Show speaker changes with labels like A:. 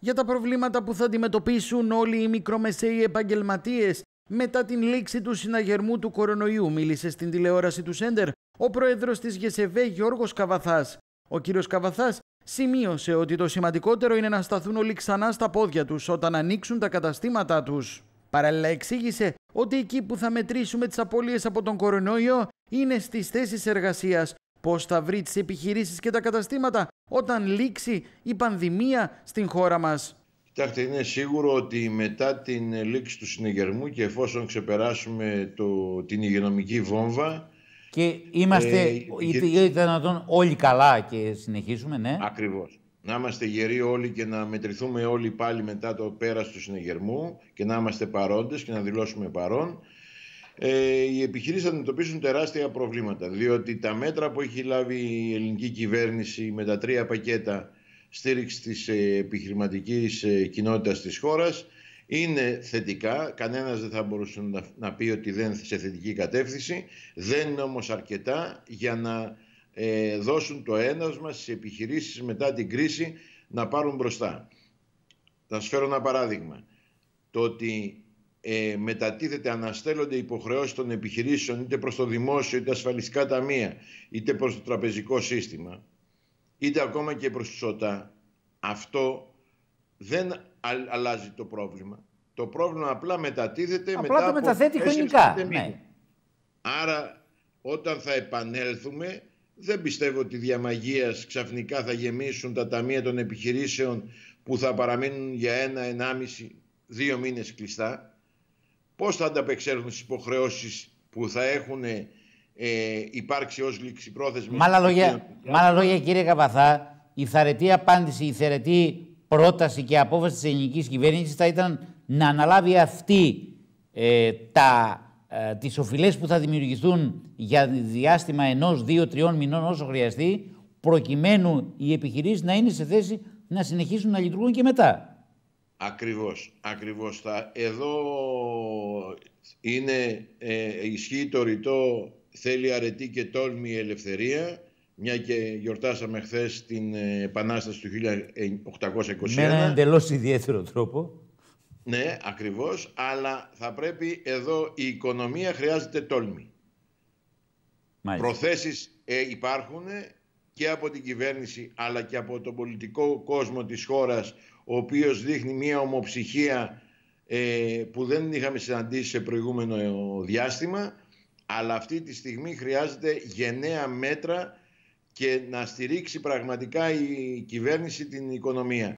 A: για τα προβλήματα που θα αντιμετωπίσουν όλοι οι μικρομεσαίοι επαγγελματίες μετά την λήξη του συναγερμού του κορονοϊού, μίλησε στην τηλεόραση του Σέντερ ο πρόεδρος της ΓΕΣΕΒΕ Γιώργος Καβαθάς. Ο κύριος Καβαθάς σημείωσε ότι το σημαντικότερο είναι να σταθούν όλοι ξανά στα πόδια τους όταν ανοίξουν τα καταστήματά τους. Παράλληλα εξήγησε ότι εκεί που θα μετρήσουμε τις απώλειες από τον κορονοϊό είναι στις θέσεις εργασίας πω θα βρει τις επιχειρήσεις και τα καταστήματα όταν λήξει η πανδημία στην χώρα
B: μας. Κοιτάξτε, είναι σίγουρο ότι μετά την λήξη του συνεγερμού και εφόσον ξεπεράσουμε το, την υγειονομική βόμβα... Και είμαστε, ε, δυνατόν όλοι καλά και συνεχίζουμε, ναι. Ακριβώς. Να είμαστε γεροί όλοι και να μετρηθούμε όλοι πάλι μετά το πέρας του συνεγερμού και να είμαστε παρόντες και να δηλώσουμε παρόν ε, οι επιχειρήσεις αντιμετωπίζουν τεράστια προβλήματα. Διότι τα μέτρα που έχει λάβει η ελληνική κυβέρνηση με τα τρία πακέτα στήριξης της ε, επιχειρηματικής ε, κοινότητας της χώρας είναι θετικά, Κανένας δεν θα μπορούσε να πει ότι δεν σε θετική κατεύθυνση, δεν είναι όμως αρκετά για να ε, δώσουν το ένασμα στις επιχειρήσεις μετά την κρίση να πάρουν μπροστά. Θα σας φέρω ένα παράδειγμα. Το ότι ε, μετατίθεται, αναστέλλονται υποχρεώσεις των επιχειρήσεων είτε προς το δημόσιο, είτε ασφαλιστικά ταμεία, είτε προς το τραπεζικό σύστημα, είτε ακόμα και προς τη ΟΤΑ, αυτό δεν αλλάζει το πρόβλημα. Το πρόβλημα απλά μετατίθεται απλά μετά το μεταθέτει χρονικά. Ναι. Άρα όταν θα επανέλθουμε δεν πιστεύω ότι διαμαγεία ξαφνικά θα γεμίσουν τα ταμεία των επιχειρήσεων που θα παραμείνουν για ένα, ενάμιση, δύο μήνες κλειστά πώς θα ανταπεξέλθουν στις υποχρεώσεις που θα έχουν ε, υπάρξει ως λήξη Με άλλα
C: λόγια, κύριε Καπαθά, η θαρετή απάντηση, η θερετή πρόταση και απόφαση της ελληνικής κυβέρνησης θα ήταν να αναλάβει αυτή ε, τα, ε, τις οφειλές που θα δημιουργηθούν για διάστημα ενός, δύο, τριών μηνών όσο χρειαστεί, προκειμένου οι επιχειρήσεις να είναι σε θέση να συνεχίσουν να λειτουργούν και μετά.
B: Ακριβώς, ακριβώς. Θα, εδώ είναι, ε, ισχύει το ρητό «Θέλει αρετή και τόλμη η ελευθερία», μια και γιορτάσαμε χθες την ε, Επανάσταση του 1821. Με έναν
C: εντελώς ιδιαίτερο τρόπο.
B: Ναι, ακριβώς, αλλά θα πρέπει εδώ η οικονομία χρειάζεται τόλμη. Μάλιστα. Προθέσεις ε, υπάρχουν, και από την κυβέρνηση αλλά και από τον πολιτικό κόσμο της χώρας ο οποίος δείχνει μια ομοψυχία ε, που δεν είχαμε συναντήσει σε προηγούμενο διάστημα αλλά αυτή τη στιγμή χρειάζεται γενναία μέτρα και να στηρίξει πραγματικά η κυβέρνηση την οικονομία.